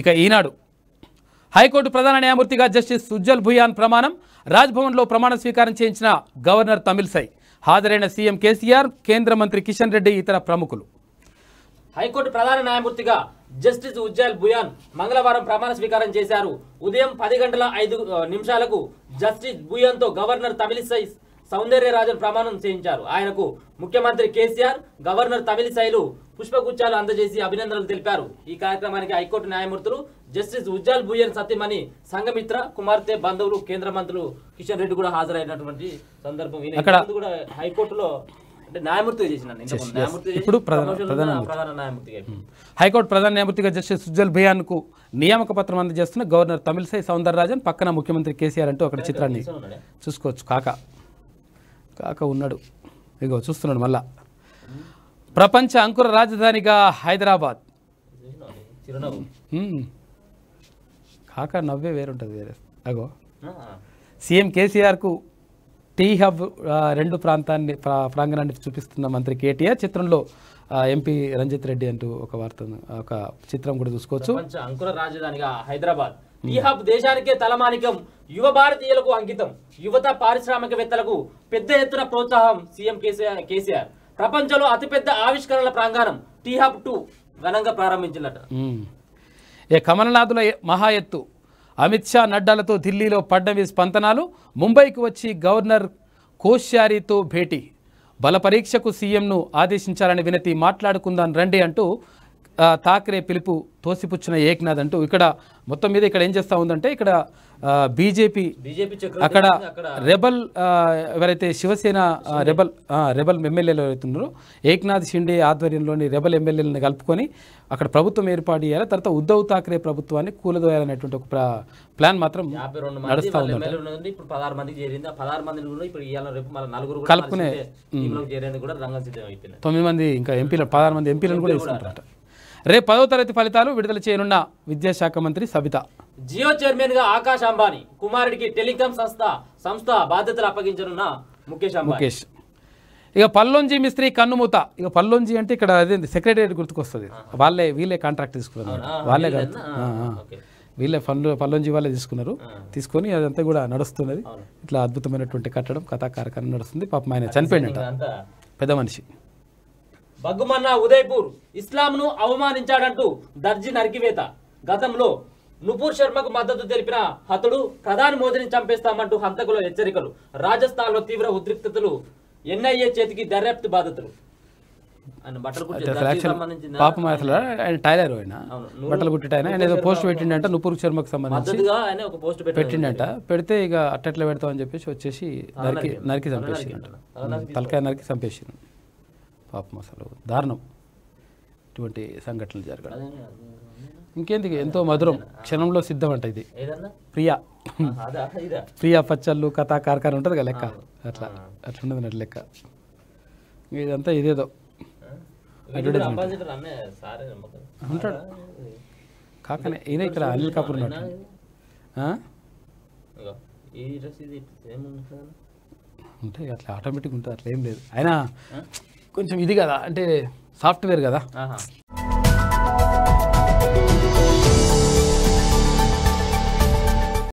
ఇక ఈనాడు హైకోర్టు ప్రధాన న్యాయమూర్తిగా జస్టిస్ సుజ్జల్ భుయాన్ ప్రమాణం రాజ్భవన్లో ప్రమాణ స్వీకారం చేయించిన గవర్నర్ తమిళసై హాజరైన సీఎం కేసీఆర్ కేంద్ర మంత్రి కిషన్ రెడ్డి ఇతర ప్రముఖులు హైకోర్టు ప్రధాన న్యాయమూర్తిగా జస్టిస్ ఉజ్జాల్ భుయాన్ మంగళవారం ప్రమాణ స్వీకారం చేశారు ఉదయం పది గంటల ఐదు నిమిషాలకు జస్టిస్ భుయాన్తో గవర్నర్ తమిళిసై సౌందర్యరాజన్ ప్రమాణం చేయించారు ఆయనకు ముఖ్యమంత్రి కేసీఆర్ గవర్నర్ తమిళిసైలు పుష్పగుచ్చాలు అందజేసి అభినందనలు తెలిపారు ఈ కార్యక్రమానికి హైకోర్టు న్యాయమూర్తులు జస్టిస్ ఉజ్జాల్ భూయన్ సత్యమణి సంఘమిత్ర కుమార్తె బంధువులు కేంద్ర మంత్రులు కిషన్ రెడ్డి కూడా హాజరైనటువంటి సందర్భం కూడా హైకోర్టులో hmm. హైకోర్టు ప్రధాన న్యాయమూర్తిగా జస్టిస్ ఉజ్జల్ భయాన్ కు నియామక పత్రం అందజేస్తున్న గవర్నర్ తమిళసై సౌందరరాజన్ పక్కన ముఖ్యమంత్రి కేసీఆర్ అంటూ అక్కడ చిత్రాన్ని చూసుకోవచ్చు కాక కాక ఉన్నాడు ఇగో చూస్తున్నాడు మళ్ళా ప్రపంచ అంకుర రాజధానిగా హైదరాబాద్ కాక నవ్వే వేరుంటుంది వేరే అగో సీఎం కేసీఆర్కు టీ హబ్ రెండు ప్రాంతాన్ని ప్రాంగణాన్ని చూపిస్తున్న మంత్రి కేటీఆర్ చిత్రంలో ఎంపీ రంజిత్ రెడ్డి అంటూ ఒక వార్త ఒక చిత్రం కూడా చూసుకోవచ్చు అంకుర రాజధానిగా హైదరాబాద్ టీహబ్ దేశానికే తలమానికం యువ భారతీయులకు అంకితం యువత పారిశ్రామికవేత్తలకు పెద్ద ఎత్తున ప్రోత్సాహం సీఎం కేసీఆర్ కేసీఆర్ ప్రపంచంలో అతిపెద్ద ఆవిష్కరణల ప్రాంగణం టీ హబ్ టూ ఘనంగా ప్రారంభించిందట ఏ కమలనాథుల మహా ఎత్తు అమిత్ షా నడ్డాలతో ఢిల్లీలో పడ్డవి స్పందనాలు ముంబైకి వచ్చి గవర్నర్ కోశ్యారితో భేటీ బల పరీక్షకు సీఎంను ఆదేశించాలని వినతి మాట్లాడుకుందాం రండి అంటూ థాక్రే పిలుపు తోసిపుచ్చిన ఏక్నాథ్ అంటూ ఇక్కడ మొత్తం మీద ఇక్కడ ఏం చేస్తూ ఉందంటే ఇక్కడ బీజేపీ అక్కడ రెబల్ ఎవరైతే శివసేన రెబల్ రెబల్ ఎమ్మెల్యేలు ఎవరైతున్నారో ఏక్నాథ్ షిండే ఆధ్వర్యంలోని రెబల్ ఎమ్మెల్యేలను కలుపుకొని అక్కడ ప్రభుత్వం ఏర్పాటు చేయాలి తర్వాత ఉద్ధవ్ థాక్రే ప్రభుత్వాన్ని కూలదోయాలనేటువంటి ఒక ప్లాన్ మాత్రం నడుస్తూ ఉంది కలుపుకునే తొమ్మిది మంది ఇంకా ఎంపీలు పదహారు మంది ఎంపీలను కూడా ఇస్తుంటారు రేపు పదో తరగతి ఫలితాలు విడుదల చేయనున్న విద్యాశాఖ మంత్రి సబిత జియో చైర్మన్ గా ఆకాష్ అంబానీ కుమారుడికి టెలికాం సంస్థ సంస్థ బాధ్యతలు అప్పగించనున్న ముఖేష్ ముఖేష్ ఇక పల్లొంజి మిస్త్రీ కన్నుమూత ఇక పల్లొంజి అంటే ఇక్కడ అదే సెక్రటరీ గుర్తుకొస్తుంది వాళ్ళే వీళ్ళే కాంట్రాక్ట్ తీసుకున్నారు వాళ్ళే కాదు వీళ్ళే పనులు పల్లొంజి వాళ్ళే తీసుకున్నారు తీసుకొని అదంతా కూడా నడుస్తున్నది ఇట్లా అద్భుతమైనటువంటి కట్టడం కథా నడుస్తుంది పాపం ఆయన చనిపోయినట్ట పెద్ద మనిషి బగ్గుమన్నా ఉదయ్పూర్ ఇస్లాంను అవమానించాడంటూ దర్జీ నరికివేత గతంలో నుపూర్ శర్మకు మద్దతు తెలిపిన హతుడు ప్రధాని మోదీని చంపేస్తామంటూ హంతకుల హెచ్చరికలు రాజస్థాన్లో తీవ్ర ఉద్రిక్తతలు ఎన్ఐఏ చేతికి దర్యాప్తు బాధితులు టైలర్ ఆయన బట్టలు కుట్టి ఆయన పోస్ట్ పెట్టిండట నుపూర్ శర్మకు సంబంధించి పెట్టిండంట పెడితే ఇక అట్టట్లా పెడతామని చెప్పేసి వచ్చేసి నరికి నరికి చంపేసి తలకాయ నరికి చంపేసి పాపం అసలు దారుణం ఇటువంటి సంఘటనలు జరగడం ఇంకేందుకు ఎంతో మధురం క్షణంలో సిద్ధం అంట ఇది ప్రియా ప్రియా పచ్చళ్ళు కథా కార్ఖాన ఉంటుంది కదా లెక్క అట్లా అట్లా ఉండదు అట్లా లెక్క ఇదంతా ఇదేదో ఉంటాడు కాకనే ఈయన ఇక్కడ అనిల్ కపూర్ ఉన్నాడు ఉంటాయి అట్లా ఆటోమేటిక్ ఉంటుంది అట్లా ఏం లేదు అయినా కొంచెం ఇది కదా అంటే సాఫ్ట్వేర్ కదా